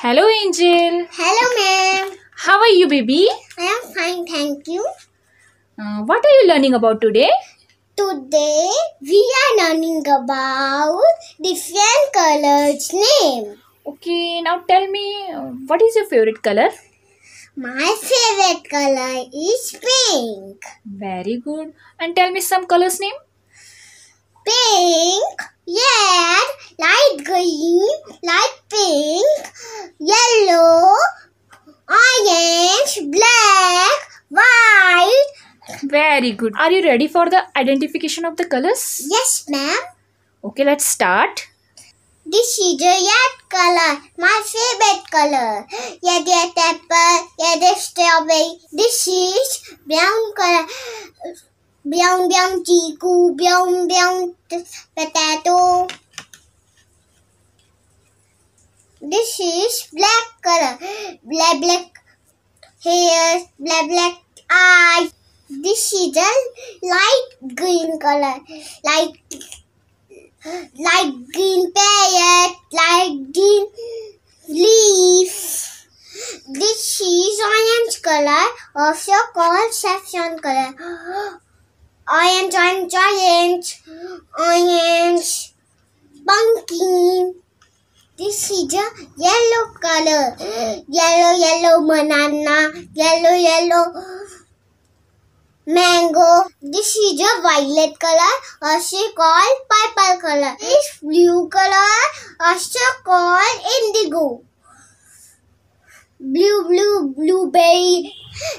Hello, Angel. Hello, ma'am. How are you, baby? I am fine, thank you. Uh, what are you learning about today? Today, we are learning about different colors' name. Okay, now tell me, uh, what is your favorite color? My favorite color is pink. Very good. And tell me some colors' name. Pink. Very good. Are you ready for the identification of the colors? Yes, ma'am. Okay, let's start. This is a red color, my favorite color. Yeah, there's apple, yeah, there's strawberry. This is brown color. Brown, brown chiku, brown, brown potato. This is black color. Black, black hair, black, black eyes. This is a light green color, like like green parrot, like green leaf. This is orange color, also called saffron color. Orange, orange, orange, orange, pumpkin. This is a yellow color, yellow, yellow banana, yellow, yellow. mango. This is a violet color, also called purple color. This blue color, also called indigo. Blue, blue, blueberry.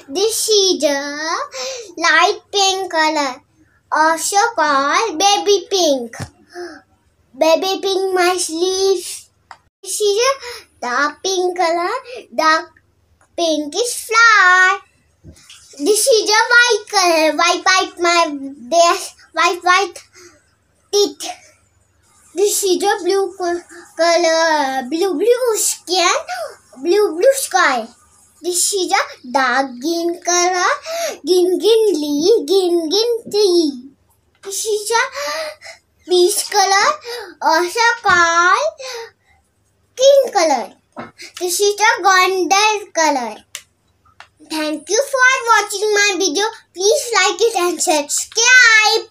This is a light pink color, also called baby pink. Baby pink, my sleeves. This is a dark pink color. Dark pink is flower. This is a white color. White, white, my dash. White, white teeth. This is a blue color. Blue, blue skin. Blue, blue sky. This is a dark green color. Green, green leaf. Green, green tree. This is a peach color. Also called green color. This is a golden color. Thank you for watching my video. Please like it and subscribe.